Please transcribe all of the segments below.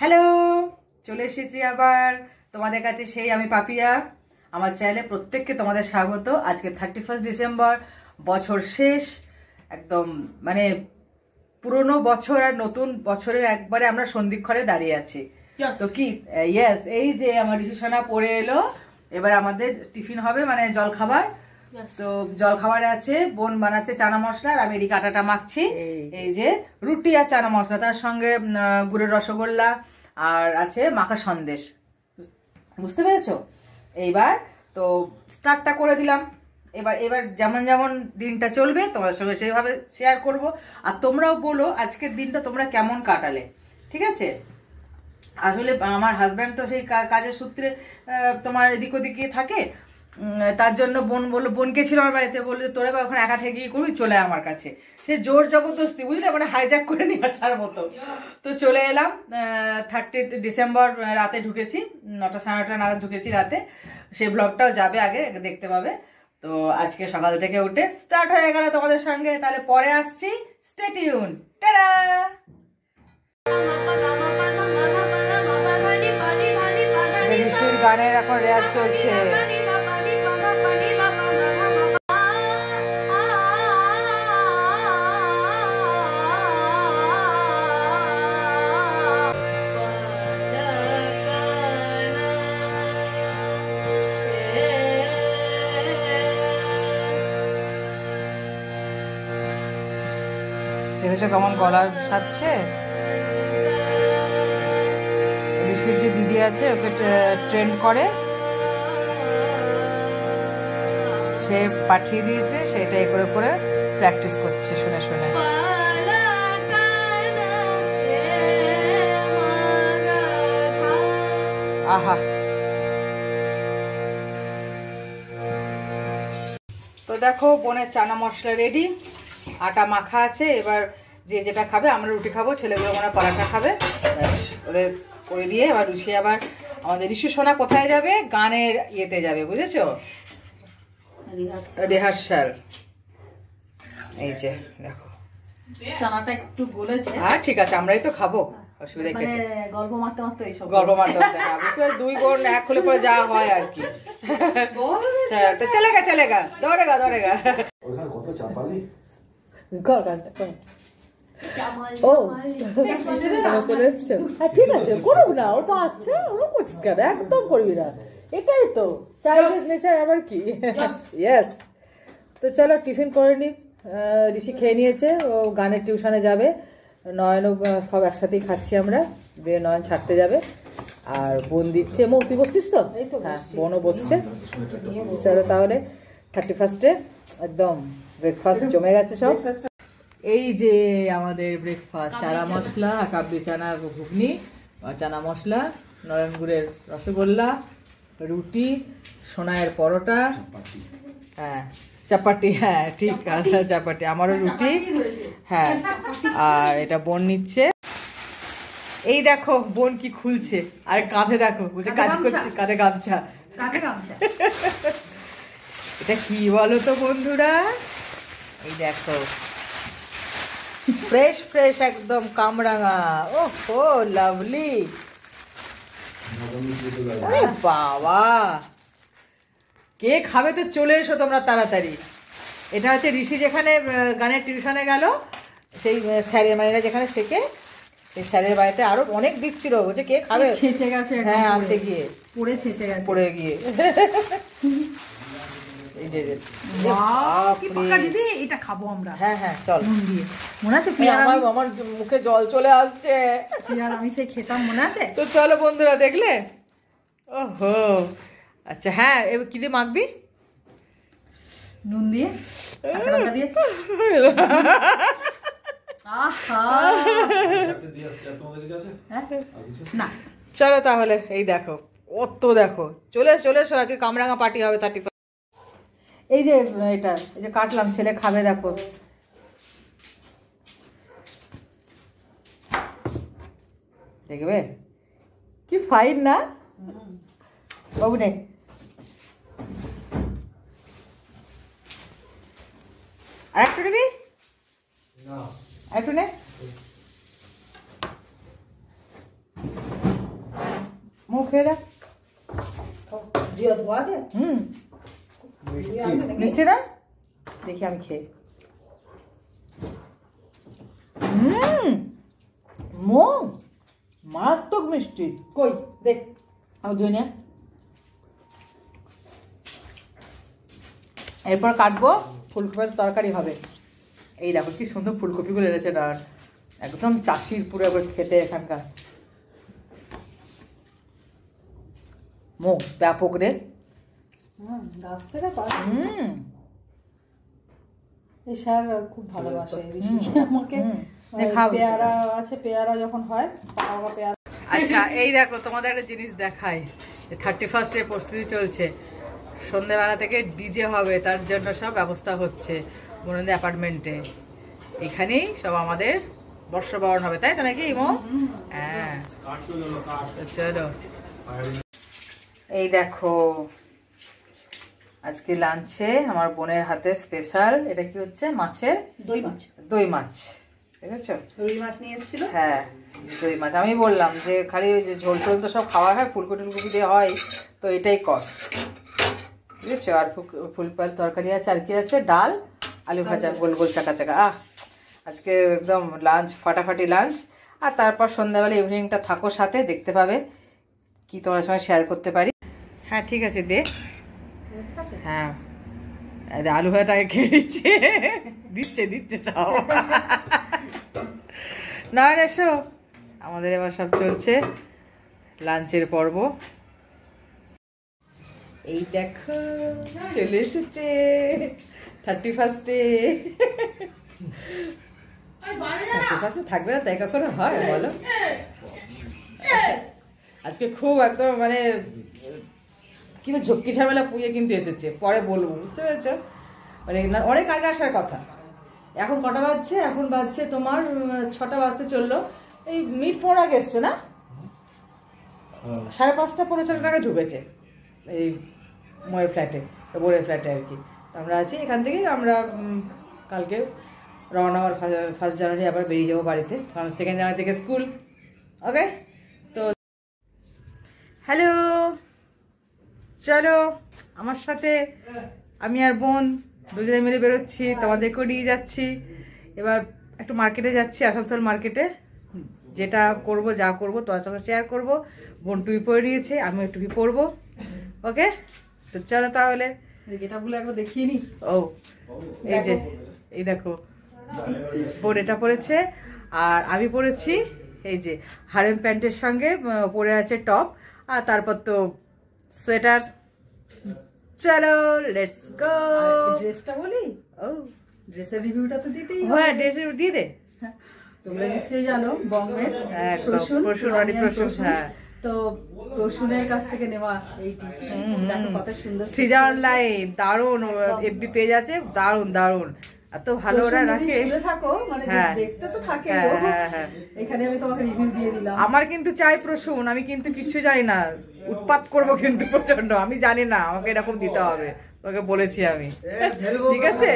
Hello চলে এসেছি আবার তোমাদের কাছে সেই আমি পাপিয়া আমার চ্যানেলে প্রত্যেককে তোমাদের স্বাগত আজকে থার্টি ফার্স্ট ডিসেম্বর বছর শেষ একদম মানে পুরনো বছর আর নতুন বছরের একবারে আমরা সন্ধিক্ষরে দাঁড়িয়ে আছি তো কি ইয়েস এই যে আমার ঋষিসোনা পড়ে এলো এবার আমাদের টিফিন হবে মানে জলখাবার খাবার তো জল খাবার আছে বোন বানাচ্ছে চানা মশলা আর আমি এদিকে আটাটা মাখছি এই যে রুটি আর চানা মশলা তার সঙ্গে গুড়ের রসগোল্লা আর আছে মাখা সন্দেশ বুঝতে পেরেছ এইবার তো স্টার্টটা করে দিলাম এবার এবার যেমন যেমন দিনটা চলবে তোমাদের সঙ্গে সেইভাবে শেয়ার করব আর তোমরাও বলো আজকের দিনটা তোমরা কেমন কাটালে ঠিক আছে আসলে আমার হাজব্যান্ড তো সেই কাজের সূত্রে তোমার এদিক ওদিকে থাকে তার জন্য বোন বললো বোনকে ছিল আমার বাড়িতে বললো তোরা বা ওখানে একা থেকে করবি চলে আমার কাছে সে জোর জবরদস্তি বুঝলে মানে হাইজ্যাক করে নিয়ে আসার মতো তো চলে এলাম থার্টি ডিসেম্বর রাতে ঢুকেছি নটা সাড়ে নটা নাগাদ ঢুকেছি রাতে সেই ব্লগটাও যাবে আগে দেখতে পাবে তো আজকে সকাল থেকে উঠে স্টার্ট হয়ে গেল তোমাদের সঙ্গে তাহলে পরে আসছি স্টেটিউন টেরা গানের এখন রেয়াজ চলছে দেখেছো কেমন গলা সাজছে ঋষির যে দিদি আছে ওকে ট্রেন্ড করে সে পাঠিয়ে দিয়েছে এ করে করে প্র্যাকটিস করছে শুনে শুনে আহা তো দেখো বোনের চানা মশলা রেডি আটা মাখা আছে এবার যে যেটা খাবে আমরা রুটি খাবো ছেলেগুলো আমরা পরাঠা খাবে ওদের করে দিয়ে আবার রুচি আবার আমাদের ঋষু সোনা কোথায় যাবে গানের ইয়েতে যাবে বুঝেছো রিহার্সাল এই যে দেখো একটু গলেছে হ্যাঁ ঠিক আছে আমরাই তো খাবো মানে হ্যাঁ, দুই বোন এক যা হয় আর কি হ্যাঁ, চলেগা চলেগা দৌড়েগা গা ওখানে গা ও চলে হ্যাঁ, হ্যাঁ ঠিক আছে না আচ্ছা, একদম করবি না এটাই তো কি ইয়েস তো চলো টিফিন করে নি ঋষি খেয়ে নিয়েছে ও গানের টিউশনে যাবে নয়নও সব একসাথেই খাচ্ছি আমরা দিয়ে নয়ন ছাড়তে যাবে আর বোন দিচ্ছে মৌ তুই বসছিস তো হ্যাঁ বোনও বসছে চলো তাহলে থার্টি ফার্স্টে একদম ব্রেকফাস্ট জমে গেছে সব এই যে আমাদের ব্রেকফাস্ট চারা মশলা কাবলি চানা ঘুগনি চানা মশলা নরনগুড়ের রসগোল্লা রুটি সোনায়ের পরোটা হ্যাঁ চাপাটি হ্যাঁ ঠিক আছে চাপাটি আমারও হ্যাঁ, রুটি হ্যাঁ আর এটা বোন নিচ্ছে এই দেখো বোন কি খুলছে আর কাঁধে দেখো বুঝে কাজ করছে কাঁধে গামছা এটা কি বলো তো বন্ধুরা এই দেখো ফ্রেশ ফ্রেশ একদম কামরাঙা ও হো লাভলি বাবা কে খাবে তো চলে এসো তোমরা তাড়াতাড়ি এটা হচ্ছে ঋষি যেখানে গানের টিউশনে গেল সেই স্যারের মানে যেখানে শেখে সেই স্যারের বাড়িতে আরো অনেক দিচ্ছিল বলছে কে খাবে ছেঁচে গেছে হ্যাঁ আনতে গিয়ে পড়ে ছেঁচে গেছে পড়ে গিয়ে হ্যাঁ, হ্যাঁ, আমার মুখে জল চলে আসছে আমি খেতাম মনে আছে তো চলো বন্ধুরা দেখলে ওহো আচ্ছা হ্যাঁ এবার কি দিয়ে মাখবি নুন দিয়ে আচ্ছা, হ্যাঁ? চলো তাহলে এই দেখো অত দেখো চলে চলে এসো আজকে কামরাঙা পার্টি হবে থার্টি এই যে এটা এই যে কাটলাম ছেলে খাবে দেখো দেখবে কি ফাইন না বাবু নে নে মুখে দেখ হুম মিষ্টিটা দেখি আমি খেয়ে মো মারাত্মক মিষ্টি কই দেখ আমি ধুয়ে এরপর কাটবো ফুলকপির তরকারি হবে এই দেখো কি সুন্দর ফুলকপিগুলো এনেছে ডান একদম চাষির পুরো একবার খেতে এখানকার মো ব্যাপক রে গাছ থেকে হুম এই সার খুব ভালোবাসে আমাকে পেয়ারা আছে পেয়ারা যখন হয় পাকা পেয়ারা আচ্ছা এই দেখো তোমাদের একটা জিনিস দেখাই থার্টি ফার্স্টের প্রস্তুতি চলছে সন্ধ্যেবেলা থেকে ডিজে হবে তার জন্য সব ব্যবস্থা হচ্ছে বনন্দ অ্যাপার্টমেন্টে এখানেই সব আমাদের বর্ষবরণ হবে তাই তো নাকি ইমো হ্যাঁ চলো এই দেখো আজকে লাঞ্চে আমার বোনের হাতে স্পেশাল এটা কি হচ্ছে মাছের দই মাছ দই মাছ ঠিক আছে রুই মাছ নিয়ে এসেছিল হ্যাঁ দই মাছ আমি বললাম যে খালি ওই যে ঝোল টোল তো সব খাওয়া হয় ফুলকপি টুলকপি দিয়ে হয় তো এটাই কর ঠিক আছে আর ফুলপাল তরকারি আছে আর কি আছে ডাল আলু ভাজা গোল গোল চাকা চাকা আহ আজকে একদম লাঞ্চ ফাটাফাটি লাঞ্চ আর তারপর সন্ধ্যাবেলা ইভিনিংটা থাকো সাথে দেখতে পাবে কি তোমার সঙ্গে শেয়ার করতে পারি হ্যাঁ ঠিক আছে দে হ্যাঁ আলু ভাজাটাকে খেয়ে নিচ্ছে দিচ্ছে দিচ্ছে সব নয়ন এসো আমাদের এবার সব চলছে লাঞ্চের পর্ব এই দেখো চলে এসেছে থার্টি ফার্স্টে থার্টি ফার্স্টে থাকবে না তাই কখনো হয় বলো আজকে খুব একদম মানে কিন্তু ঝক্কি ঝামেলা পুয়ে কিন্তু এসেছে পরে বলবো বুঝতে পেরেছো মানে অনেক আগে আসার কথা এখন কটা বাজছে এখন বাজছে তোমার ছটা বাজতে চললো এই মিট পর আগে এসছে না হ্যাঁ। সাড়ে পাঁচটা পনেরো ছটা আগে ঢুকেছে এই ময়ের ফ্ল্যাটে বোরের ফ্ল্যাটে আর কি আমরা আছি এখান থেকে আমরা কালকে রওনা হওয়ার ফার্স্ট জানুয়ারি আবার বেরিয়ে যাবো বাড়িতে কারণ সেকেন্ড জানুয়ারি থেকে স্কুল ওকে তো হ্যালো চলো আমার সাথে আমি আর বোন দুজনে মিলে বেরোচ্ছি তোমাদেরকেও নিয়ে যাচ্ছি এবার একটু মার্কেটে যাচ্ছি আসানসোল মার্কেটে যেটা করব যা করব তোমার সঙ্গে শেয়ার করবো বোন টুপি পরে নিয়েছে আমি টুপি পরবো ওকে তো চলো তাহলে দেখিয়ে নি ও এই যে এই দেখো বোন এটা পরেছে আর আমি পরেছি এই যে হারেম প্যান্টের সঙ্গে পরে আছে টপ আর তারপর তো সোয়েটার চলো লেটস গো ড্রেসটা বলি ও ড্রেসের রিভিউটা তো দিতেই হবে হ্যাঁ ড্রেসের দিয়ে দে তোমরা নিশ্চয়ই জানো বম্বে হ্যাঁ, প্রসূন প্রসূন আর প্রসূন হ্যাঁ তো রসুনের কাছ থেকে নেওয়া এই কত সুন্দর সিজার সৃজনলাই দারুন এফবি পেজ আছে দারুন দারুন এত ভালো ওরা রাখে থাকো মানে হ্যাঁ। দেখতে তো থাকে হ্যাঁ, হ্যাঁ, এখানে আমি তোমাকে রিভিউ দিয়ে দিলাম আমার কিন্তু চাই প্রসুন আমি কিন্তু কিছু জানি না উৎপাত করব কিন্তু প্রচন্ড আমি জানি না আমাকে এরকম দিতে হবে তোকে বলেছি আমি ঠিক আছে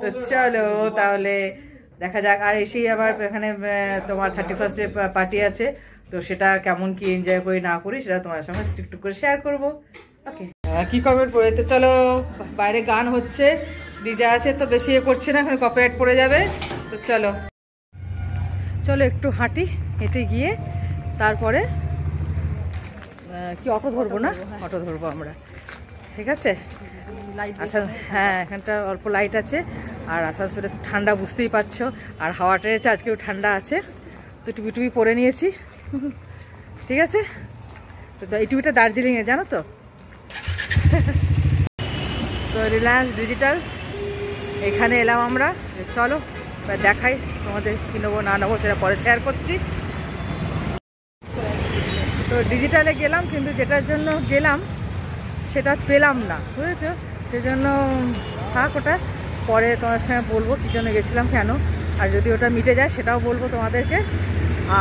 তো চলো তাহলে দেখা যাক আর এসেই আবার এখানে তোমার থার্টি ফার্স্টে পার্টি আছে তো সেটা কেমন কি এনজয় করি না করি সেটা তোমার সঙ্গে টুকটুক করে শেয়ার করবো ওকে কি কমেন্ট করে তো চলো বাইরে গান হচ্ছে ডিজা আছে তো বেশি ইয়ে করছে না এখন কপিরাইট পড়ে যাবে তো চলো চলো একটু হাঁটি হেঁটে গিয়ে তারপরে কি অটো ধরবো না অটো ধরবো হ্যাঁ। আমরা ঠিক আছে আচ্ছা হ্যাঁ এখানটা অল্প লাইট আছে আর আসানসোলে ঠান্ডা বুঝতেই পারছো আর হাওয়াটা আছে আজকেও ঠান্ডা আছে তো টুপি টুপি পরে নিয়েছি ঠিক আছে তো এই টুপিটা দার্জিলিংয়ে জানো তো তো রিলায়েন্স ডিজিটাল এখানে এলাম আমরা চলো এবার দেখাই তোমাদের কী নেবো না নেবো সেটা পরে শেয়ার করছি তো ডিজিটালে গেলাম কিন্তু যেটার জন্য গেলাম সেটা পেলাম না বুঝেছো সেজন্য থাক ওটা পরে তোমার সঙ্গে বলবো কী জন্য গেছিলাম কেন আর যদি ওটা মিটে যায় সেটাও বলবো তোমাদেরকে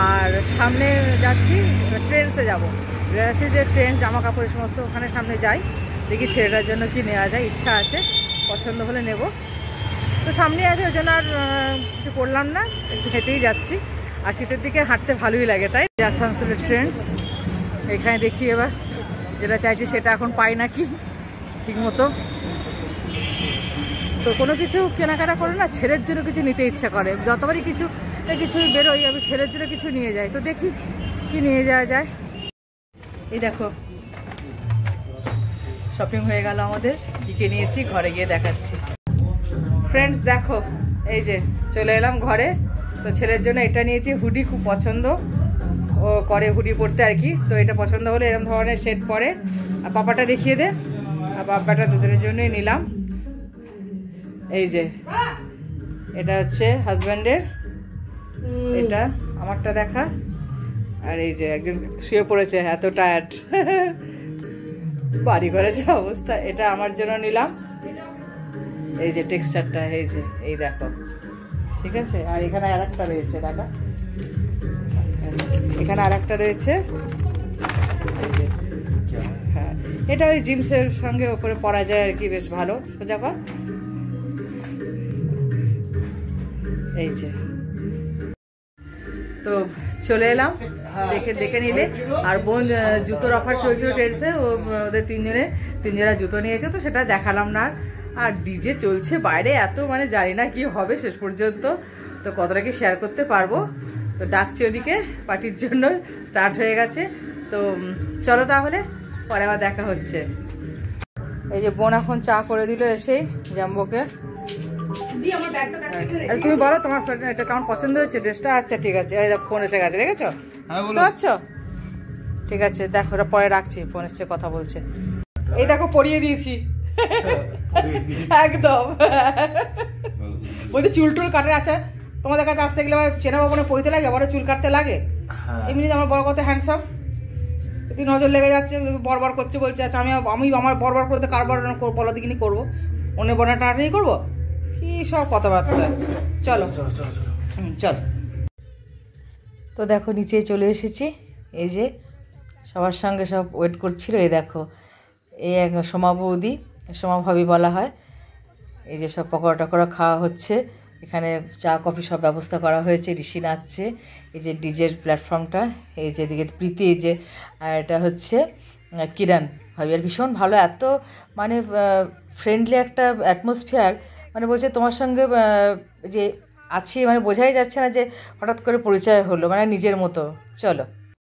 আর সামনে যাচ্ছি ট্রেন্সে যাবো বেড়াচ্ছি যে ট্রেন জামা কাপড় সমস্ত ওখানে সামনে যাই দেখি ছেলেটার জন্য কি নেওয়া যায় ইচ্ছা আছে পছন্দ হলে নেব তো সামনে আছে ওই জন্য আর কিছু করলাম না একটু হেঁটেই যাচ্ছি আর শীতের দিকে হাঁটতে ভালোই লাগে তাই আসানসোলের ট্রেন্ডস এখানে দেখি এবার যেটা চাইছি সেটা এখন পাই না কি ঠিক মতো তো কোনো কিছু কেনাকাটা করে না ছেলের জন্য কিছু নিতে ইচ্ছা করে যতবারই কিছু কিছু বেরোই আমি ছেলের জন্য কিছু নিয়ে যাই তো দেখি কি নিয়ে যাওয়া যায় এই দেখো শপিং হয়ে গেল আমাদের কী নিয়েছি ঘরে গিয়ে দেখাচ্ছি ফ্রেন্ডস দেখো এই যে চলে এলাম ঘরে তো ছেলের জন্য এটা নিয়েছি হুডি খুব পছন্দ ও করে হুডি পরতে আর কি তো এটা পছন্দ হলে এরকম ধরনের শেড পরে আর পাপাটা দেখিয়ে দে আর বাপ্পাটা দুদিনের জন্যই নিলাম এই যে এটা হচ্ছে হাজব্যান্ডের এটা আমারটা দেখা আর এই যে একজন শুয়ে পড়েছে এত টায়ার্ড বাড়ি ঘরে যে অবস্থা এটা আমার জন্য নিলাম এই যে টেক্সচারটা এই যে এই দেখো ঠিক আছে আর এখানে আর একটা রয়েছে দেখা এখানে আর একটা রয়েছে হ্যাঁ এটা ওই জিন্সের সঙ্গে ওপরে পরা যায় আর কি বেশ ভালো সোজা কর এই যে তো চলে এলাম দেখে দেখে নিলে আর বোন জুতোর অফার চলছিল টেলসে ওদের তিনজনে তিনজনা জুতো নিয়েছে তো সেটা দেখালাম না আর ডিজে চলছে বাইরে এত মানে জানি না কি হবে শেষ পর্যন্ত তো কতটা কি শেয়ার করতে পারবো তো ডাকছি ওদিকে পার্টির জন্য স্টার্ট হয়ে গেছে তো চলো তাহলে পরে আবার দেখা হচ্ছে এই যে বোন এখন চা করে দিল এসেই জাম্বোকে তুমি বলো তোমার এটা কেমন পছন্দ হচ্ছে ড্রেসটা আচ্ছা ঠিক আছে ফোন এসে গেছে দেখেছো হ্যাঁ, বুঝতে পারছো ঠিক আছে দেখো ওটা পরে রাখছি ফোন এসছে কথা বলছে এই দেখো পরিয়ে দিয়েছি একদম বলতে চুল টুল কাটার আছে তোমাদের কাছে আসতে গেলে চেনা বাবনে পইতে লাগে আবার চুল কাটতে লাগে হ্যাঁ। এমনি আমার বড় কত হ্যান্ডসাম তুই নজর লেগে যাচ্ছে বরবার করছে বলছে আচ্ছা আমি আমি আমার বরবার করতে কারবার বলো দিকে করবো অন্য বনা টানাটানি করবো কি সব কথাবার্তা চলো চলো চলো চলো চল তো দেখো নিচে চলে এসেছি এই যে সবার সঙ্গে সব ওয়েট করছিল এই দেখো এই এক সোমা বৌদি সমভাবী বলা হয় এই যে সব পকোড়া টকোড়া খাওয়া হচ্ছে এখানে চা কফি সব ব্যবস্থা করা হয়েছে ঋষি নাচছে এই যে ডিজের প্ল্যাটফর্মটা এই যে এদিকে প্রীতি এই যে আর এটা হচ্ছে কিরণ ভাবি আর ভীষণ ভালো এত মানে ফ্রেন্ডলি একটা অ্যাটমসফিয়ার মানে বলছে তোমার সঙ্গে যে আছি মানে বোঝাই যাচ্ছে না যে হঠাৎ করে পরিচয় হলো মানে নিজের মতো চলো